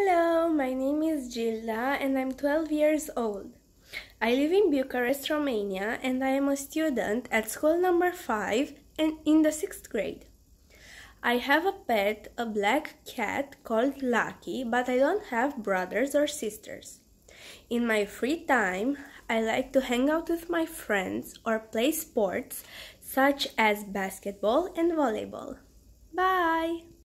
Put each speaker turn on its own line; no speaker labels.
Hello, my name is Gilda and I'm 12 years old. I live in Bucharest, Romania, and I am a student at school number 5 and in the 6th grade. I have a pet, a black cat called Lucky, but I don't have brothers or sisters. In my free time, I like to hang out with my friends or play sports such as basketball
and volleyball.
Bye!